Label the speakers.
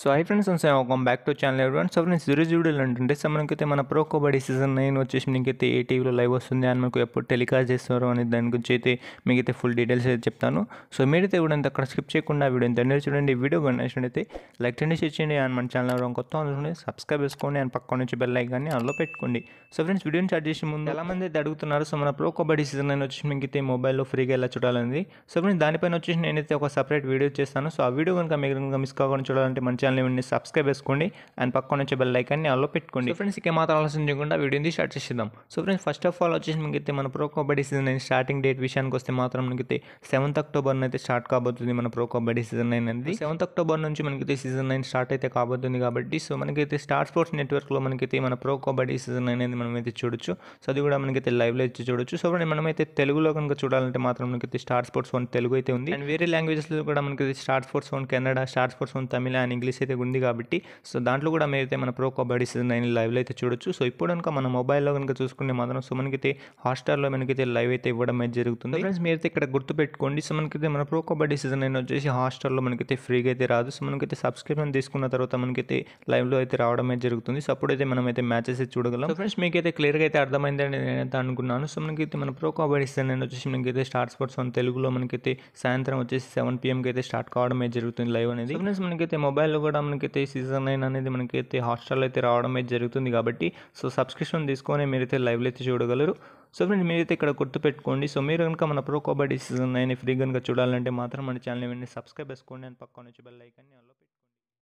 Speaker 1: so hi friends welcome back to channel everyone so friends zero జూడీలు అంటే so మనకైతే మన ప్రో కబడ్డీ సీజన్ నైన్ వచ్చేసి మీకైతే ఏ టీవీలో లైవ్ వస్తుంది అని మీకు ఎప్పుడు టెలికాస్ట్ చేస్తారు అనే దాని గురించి అయితే మీకైతే ఫుల్ డీటెయిల్స్ అయితే చెప్తాను సో మీరైతే అయితే అంత అక్కడ స్కిప్ చేయకుండా వీడియో ఎంత చూడండి వీడియో అయితే లైక్ చేయండి షేర్ చేయండి అండ్ మన ఛానల్ ఎవరు కొత్త అనుకోండి సబ్స్క్రైబ్ చేసుకోండి అండ్ పక్క నుంచి బెల్ లైక్ కానీ అందులో పెట్టుకోండి సో ఫ్రెండ్స్ వీడియోని స్టార్ట్ చేసే ముందు ఎలా మంది అయితే అడుగుతున్నారు సో మన ప్రో కబడ్డీ సీజన్ నైన్ వచ్చేసి మీకైతే మొబైల్లో ఫ్రీగా ఎలా చూడాలని సో ఫ్రెండ్స్ దానిపైన వచ్చేసి నేనైతే ఒక సపరేట్ వీడియో చేస్తాను సో ఆ వీడియో కనుక మీరు కనుక మిస్ కాకుండా చూడాలంటే మంచి ఛానల్ని సబ్స్క్రైబ్ చేసుకోండి అండ్ పక్కన వచ్చే బెల్ లైకాన్ని ఆలో పెట్టుకోండి ఫ్రెండ్స్ ఇక మాత్రం ఆలోచన చేయకుండా వీడియోని స్టార్ట్ చేసేద్దాం so friends first of all వచ్చేసి అయితే మన ప్రో కబడ్డీ సీజన్ అయిన స్టార్టింగ్ డేట్ విషయానికి వస్తే మాత్రం మనకైతే సెవెంత్ అక్టోబర్ అయితే స్టార్ట్ కాబోతుంది మన ప్రో కబడ్డీ సీజన్ నైన్ అనేది సెవెంత్ అక్టోబర్ నుంచి మనకైతే సీజన్ నైన్ స్టార్ట్ అయితే కాబోతుంది కాబట్టి సో మనకైతే స్టార్ స్పోర్ట్స్ నెట్వర్క్లో మనకైతే మన ప్రో కబడ్డీ సీజన్ అనేది అయితే చూడొచ్చు సో అది కూడా మనకైతే లైవ్లో ఇచ్చి చూడొచ్చు సో మనమైతే తెలుగులో కనుక చూడాలంటే మాత్రం మనకైతే స్టార్ స్పోర్ట్స్ వన్ తెలుగు అయితే ఉంది అండ్ వేరే లాంగ్వేజెస్లో కూడా మనకైతే Star Sports one Kannada Star Sports one Tamil and English series అయితే ఉంది కాబట్టి సో దాంట్లో కూడా మీరైతే మన ప్రో కబడ్డీ సీజన్ నైన్ లైవ్లో అయితే చూడొచ్చు సో ఇప్పుడు కనుక మన మొబైల్లో కనుక చూసుకుంటే మాత్రం సో మనకైతే హాట్స్టార్లో మనకైతే లైవ్ అయితే ఇవ్వడం అయితే జరుగుతుంది ఫ్రెండ్స్ మీరైతే ఇక్కడ గుర్తుపెట్టుకోండి సో మనకైతే మన ప్రో కబడ్డీ సీజన్ నైన్ వచ్చేసి హాట్స్టార్లో మనకైతే ఫ్రీగా అయితే రాదు సో మనకైతే సబ్స్క్రిప్షన్ తీసుకున్న తర్వాత మనకైతే లైవ్లో అయితే రావడం అయితే జరుగుతుంది సో అప్పుడైతే మనం అయితే మ్యాచెస్ అయితే చూడగలం ఫ్రెండ్స్ మీకైతే క్లియర్గా అయితే అర్థమైందని నేనైతే అనుకున్నాను సో మనకైతే మన ప్రో కబడ్డీ సీజన్ నైన్ వచ్చేసి మనకైతే స్టార్ స్పోర్ట్స్ వన్ తెలుగులో మనకైతే సాయంత్రం వచ్చేసి సెవెన్ పిఎంకి అయితే స్టార్ట్ కావడం అయితే జరుగుతుంది లైవ్ అనేది ఫ్రెండ్స్ మనకైతే మొబైల్లో కూడా మనకైతే సీజన్ నైన్ అనేది మనకైతే హాట్స్టార్లో అయితే రావడం అయితే జరుగుతుంది కాబట్టి సో సబ్స్క్రిప్షన్ తీసుకొని మీరైతే లైవ్లో అయితే చూడగలరు సో ఫ్రెండ్స్ మీరైతే ఇక్కడ గుర్తుపెట్టుకోండి సో మీరు కనుక మన Pro Kabaddi season nine free కనుక చూడాలంటే మాత్రం మన ఛానల్ వెంటనే సబ్స్క్రైబ్ చేసుకోండి అండ్ పక్కన వచ్చి బెల్ ఐకాన్ని